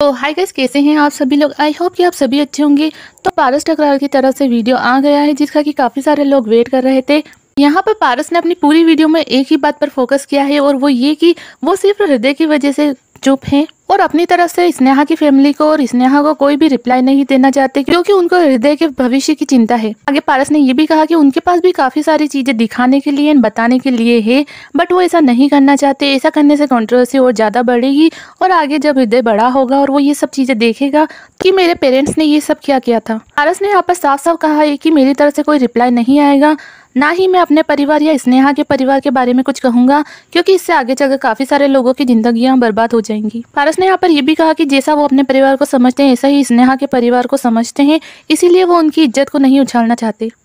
तो hi guys कैसे हैं आप सभी लोग आई होप कि आप सभी अच्छे होंगे तो पारस टकरार की तरफ से वीडियो आ गया है जिसका कि काफ़ी सारे लोग वेट कर रहे थे यहाँ पर पारस ने अपनी पूरी वीडियो में एक ही बात पर फोकस किया है और वो ये कि वो सिर्फ हृदय की वजह से चुप हैं और अपनी तरफ से स्नेहा की फैमिली को और स्नेहा को कोई भी रिप्लाई नहीं देना चाहते क्योंकि उनको हृदय के भविष्य की चिंता है आगे पारस ने ये भी कहा कि उनके पास भी काफी सारी चीजें दिखाने के लिए बताने के लिए है बट वो ऐसा नहीं करना चाहते ऐसा करने से कॉन्ट्रोवर्सी और ज्यादा बढ़ेगी और आगे जब हृदय बड़ा होगा और वो ये सब चीजें देखेगा की मेरे पेरेंट्स ने ये सब क्या किया था पारस ने यहाँ पर साफ साफ कहा है की मेरी तरफ से कोई रिप्लाई नहीं आएगा ना ही मैं अपने परिवार या स्नेहा के परिवार के बारे में कुछ कहूंगा क्योंकि इससे आगे चलकर काफ़ी सारे लोगों की जिंदगी बर्बाद हो जाएंगी पारस ने यहाँ पर यह भी कहा कि जैसा वो अपने परिवार को समझते हैं ऐसा ही स्नेहा के परिवार को समझते हैं इसीलिए वो उनकी इज्जत को नहीं उछालना चाहते